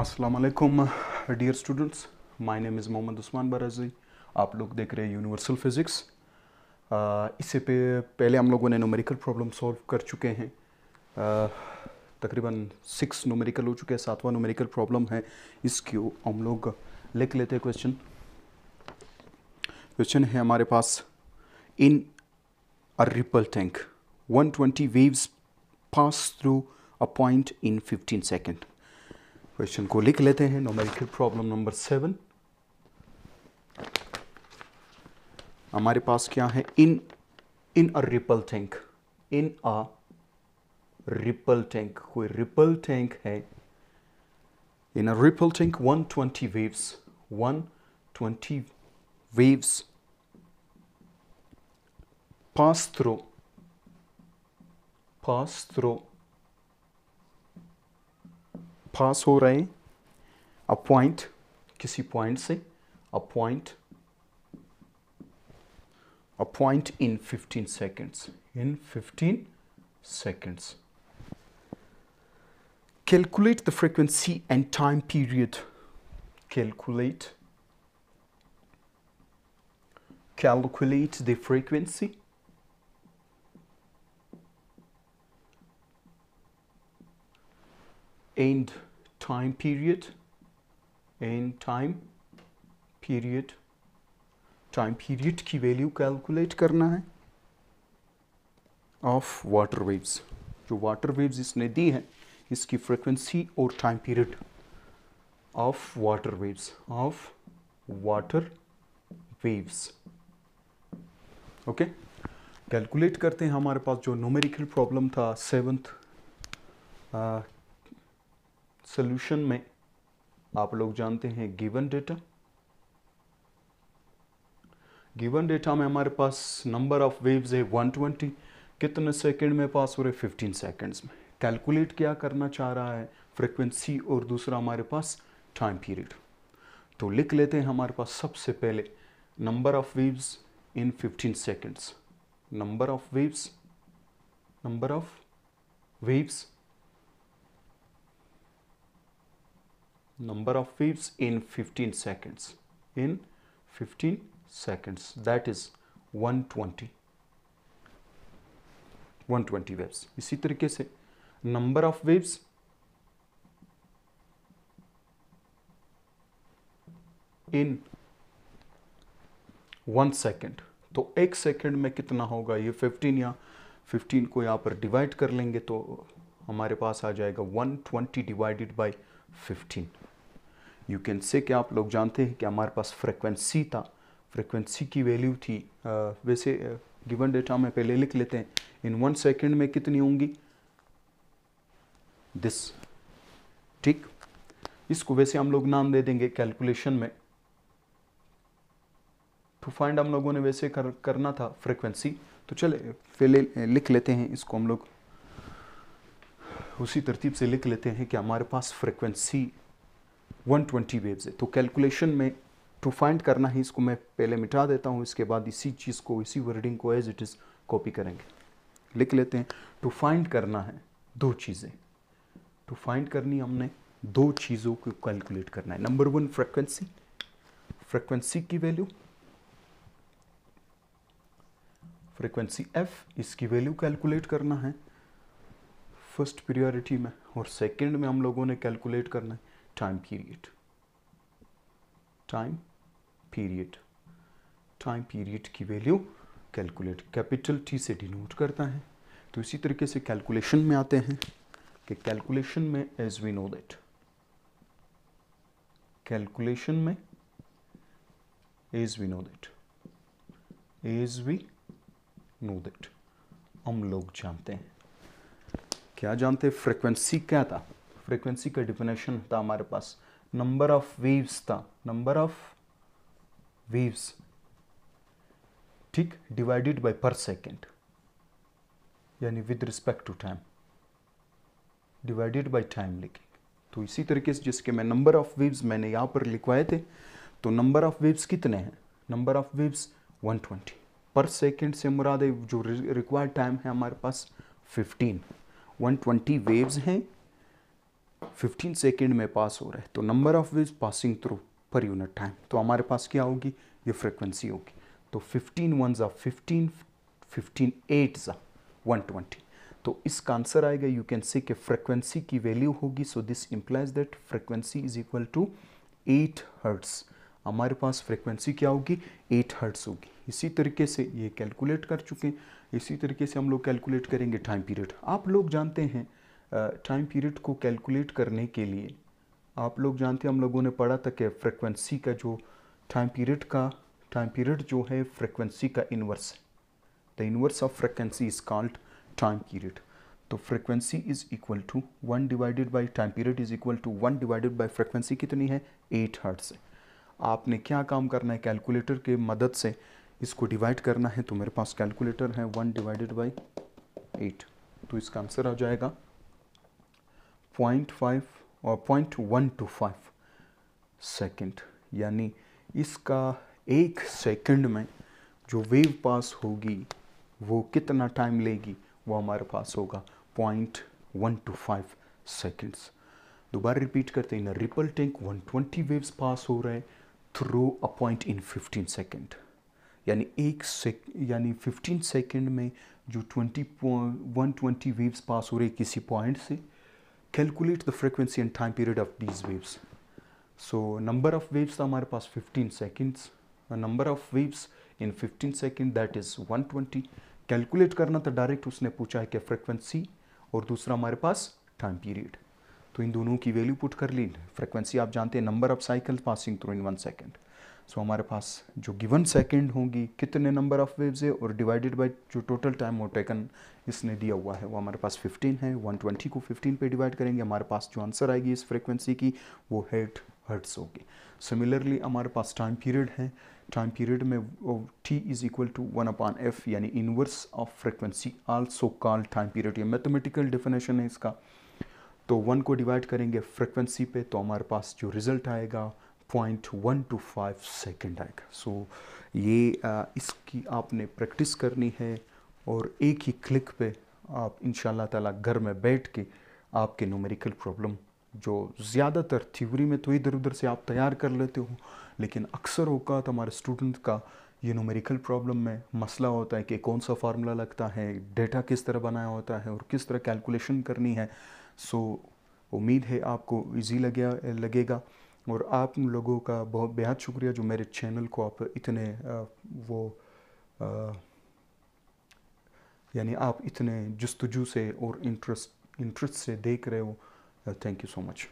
Aslam dear students my name is Mohammad Usman Baraji आप लोग देख रहे हैं यूनिवर्सल फिज़िक्स इससे पे पहले हम लोगों ने नोमेरिकल प्रॉब्लम सॉल्व कर चुके हैं तकरीबन सिक्स नोमेरिकल हो चुके हैं सातवां नोमेरिकल प्रॉब्लम है इसको हम लोग लिख लेते हैं क्वेश्चन क्वेश्चन है हमारे पास in a ripple tank 120 waves pass through a point in 15 second question को लिख लेते हैं नोमेरिकल प्रॉब्लम नंबर सेवन हमारे पास क्या है in in a ripple tank in a ripple tank कोई रिपल टैंक है in a ripple tank 120 waves twenty waves pass through pass through pass हो a point, a point point point से a point a point in 15 seconds. In 15 seconds. Calculate the frequency and time period. Calculate. Calculate the frequency. And time period in time period time period की value calculate करना है of water waves जो water waves इसने दी है इसकी frequency और time period of water waves of water waves okay calculate करते हैं हमारे पास जो नोमेरिकल प्रॉब्लम था सेवन्थ सोल्यूशन में आप लोग जानते हैं गिवन डेटा गिवन डेटा में हमारे पास नंबर ऑफ वेव्स है 120 कितने सेकंड में पास हो रहे 15 सेकंड्स में कैलकुलेट क्या करना चाह रहा है फ्रिक्वेंसी और दूसरा हमारे पास टाइम पीरियड तो लिख लेते हैं हमारे पास सबसे पहले number of waves in 15 seconds number of waves number of waves number of pips in 15 seconds in 15 seconds that is 120 120 waves इसी तरीके से number of waves in one second तो एक सेकेंड में कितना होगा ये 15 या 15 को यहाँ पर डिवाइड कर लेंगे तो हमारे पास आ जाएगा 120 divided by 15 you can say कि आप लोग जानते हैं कि हमारे पास फ्रिक्वेंसी था फ्रिक्वेंसी की वैल्यू थी आ, वैसे गिवन डेटा में पहले लिख लेते हैं इन वन सेकेंड में कितनी होंगी दिस ठीक इसको वैसे हम लोग नाम दे देंगे कैलकुलेशन में टू फाइंड हम लोगों ने वैसे कर, करना था फ्रिक्वेंसी तो चले पहले लिख लेते हैं इसको हम लोग उसी तरतीब से लिख लेते हैं कि हमारे पास फ्रिक्वेंसी 120 वेव्स है तो कैलकुलेशन में टू फाइंड करना ही इसको मैं पहले मिटा देता हूँ इसके बाद इसी चीज़ को इसी वर्डिंग को एज इट इज़ कॉपी करेंगे लिख लेते हैं टू फाइंड करना है दो चीज़ें टू फाइंड करनी हमने दो चीज़ों को कैलकुलेट करना है नंबर वन फ्रिक्वेंसी फ्रिक्वेंसी की वैल्यू फ्रिक्वेंसी एफ इसकी वैल्यू कैलकुलेट करना है फर्स्ट प्रियोरिटी में और सेकंड में हम लोगों ने कैलकुलेट करना है time period time period time period की वैल्यू कैलकुलेट कैपिटल टी से डिनोट करता है तो इसी तरीके से कैलकुलेशन में आते हैं कि कैलकुलेशन में as we know that calculation में as we know that as we know that हम लोग जानते हैं क्या जानते हैं फ्रीक्वेंसी क्या था फ्रीक्वेंसी का डिफिनेशन था हमारे पास नंबर ऑफ वेव्स था नंबर ऑफ वेव्स ठीक डिवाइडेड बाय पर सेकेंड यानी with respect to time divided by time लिखे तो इसी तरीके से जिसके मैं नंबर ऑफ वेव्स मैंने यहां पर लिखवाए थे तो नंबर ऑफ वेव्स कितने हैं नंबर ऑफ वेव्स 120 पर सेकेंड से मुराद जो रिक्वायर्ड टाइम है हमारे पास 15 120 वेव्स हैं फिफ्टीन सेकेंड में पास हो रहा है तो number of waves passing through per unit time तो हमारे पास क्या होगी ये फ्रिक्वेंसी होगी तो फिफ्टीन वन ज़ा फिफ्टीन फिफ्टीन एट ज़ा वन ट्वेंटी तो इसका आंसर आएगा यू कैन सी कि फ्रिक्वेंसी की वैल्यू होगी so this implies that frequency is equal to eight hertz हमारे पास फ्रिक्वेंसी क्या होगी एट हर्ट्स होगी इसी तरीके से ये कैलकुलेट कर चुके हैं इसी तरीके से हम लोग कैलकुलेट करेंगे टाइम पीरियड आप लोग जानते हैं टाइम पीरियड को कैलकुलेट करने के लिए आप लोग जानते हैं हम लोगों ने पढ़ा था कि फ्रिक्वेंसी का जो टाइम पीरियड का टाइम पीरियड जो है फ्रिक्वेंसी का इनवर्स है the inverse of frequency is called time period तो frequency is equal to one divided by time period is equal to one divided by frequency कितनी है एट हर्ट से आपने क्या काम करना है कैलकुलेटर के मदद से इसको डिवाइड करना है तो मेरे पास कैलकुलेटर है वन डिवाइडेड बाई एट तो इसका आंसर आ जाएगा 0.5 और 0.125 सेकंड यानी इसका एक सेकंड में जो वेव पास होगी वो कितना टाइम लेगी वो हमारे पास होगा point one two five seconds दोबारा रिपीट करते हैं ना रिपल टैंक 120 वेव्स पास हो रहे हैं through a point in 15 second यानी एक सेक यानी 15 सेकेंड में जो 20 120 वेव्स पास हो रहे किसी पॉइंट से calculate the frequency and time period of these waves so number of waves था हमारे पास 15 seconds number of waves in 15 second that is 120 calculate करना था तो डायरेक्ट उसने पूछा है कि फ्रिक्वेंसी और दूसरा हमारे पास टाइम पीरियड तो इन दोनों की वैल्यू पुट कर ली फ्रिक्वेंसी आप जानते हैं number of cycle passing through in one second so so, हमारे पास जो गिवन सेकेंड होंगी कितने नंबर ऑफ वेव्स है और डिवाइडेड बाय जो टोटल टाइम और टेकन इसने दिया हुआ है वो हमारे पास 15 है 120 को 15 पे डिवाइड करेंगे हमारे पास जो आंसर आएगी इस फ्रीक्वेंसी की वो हेट हर्ट्स होगी सिमिलरली हमारे पास टाइम पीरियड है टाइम पीरियड में T is equal to one upon F यानी inverse of frequency also call time period ये मैथमेटिकल डिफिनेशन है इसका तो वन को डिवाइड करेंगे फ्रिक्वेंसी पे तो हमारे पास जो रिजल्ट आएगा point one two five second आएगा सो ये आ, इसकी आपने प्रैक्टिस करनी है और एक ही क्लिक पे आप इन ताला घर में बैठ के आपके न्यूमेरिकल प्रॉब्लम जो ज़्यादातर थ्योरी में तो इधर उधर से आप तैयार कर लेते हो लेकिन अक्सर तो हमारे स्टूडेंट का ये न्यूमेरिकल प्रॉब्लम में मसला होता है कि कौन सा फार्मूला लगता है डेटा किस तरह बनाया होता है और किस तरह कैलकुलेशन करनी है सो so, उम्मीद है आपको ईजी लगे लगेगा और आप लोगों का बहुत बेहद शुक्रिया जो मेरे चैनल को आप इतने वो यानी आप इतने जस्तजू से और इंटरेस्ट इंटरेस्ट से देख रहे हो थैंक यू सो मच